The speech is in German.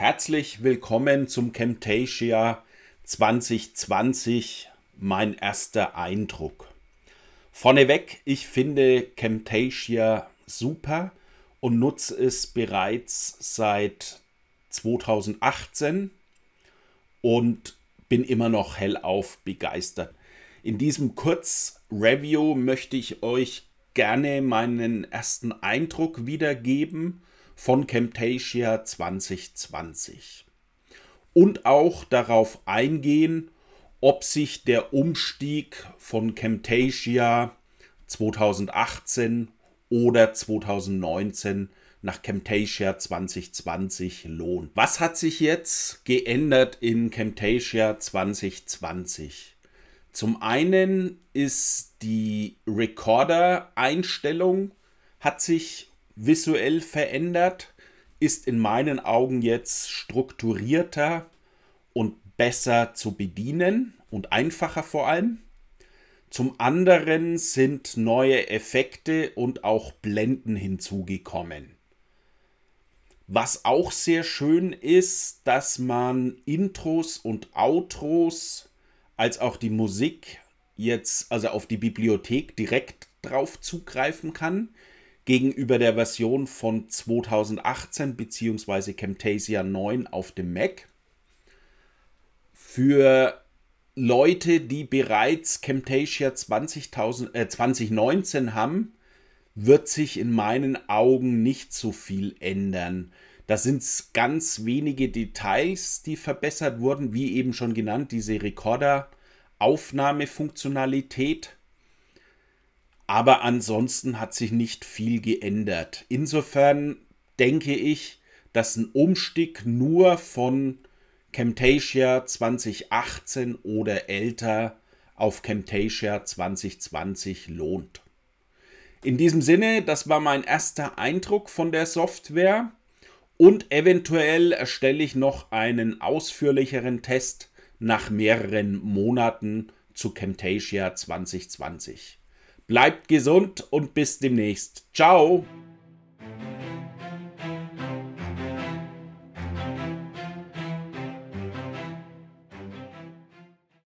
Herzlich willkommen zum Camtasia 2020, mein erster Eindruck. Vorneweg, ich finde Camtasia super und nutze es bereits seit 2018 und bin immer noch hellauf begeistert. In diesem Kurz-Review möchte ich euch gerne meinen ersten Eindruck wiedergeben – von Camtasia 2020. Und auch darauf eingehen, ob sich der Umstieg von Camtasia 2018 oder 2019 nach Camtasia 2020 lohnt. Was hat sich jetzt geändert in Camtasia 2020? Zum einen ist die Recorder-Einstellung hat sich visuell verändert, ist in meinen Augen jetzt strukturierter und besser zu bedienen und einfacher vor allem. Zum anderen sind neue Effekte und auch Blenden hinzugekommen. Was auch sehr schön ist, dass man Intros und Outros als auch die Musik jetzt, also auf die Bibliothek direkt drauf zugreifen kann gegenüber der Version von 2018 bzw. Camtasia 9 auf dem Mac. Für Leute, die bereits Camtasia 20 äh, 2019 haben, wird sich in meinen Augen nicht so viel ändern. Da sind es ganz wenige Details, die verbessert wurden, wie eben schon genannt, diese Recorder-Aufnahmefunktionalität aber ansonsten hat sich nicht viel geändert. Insofern denke ich, dass ein Umstieg nur von Camtasia 2018 oder älter auf Camtasia 2020 lohnt. In diesem Sinne, das war mein erster Eindruck von der Software und eventuell erstelle ich noch einen ausführlicheren Test nach mehreren Monaten zu Camtasia 2020. Bleibt gesund und bis demnächst. Ciao!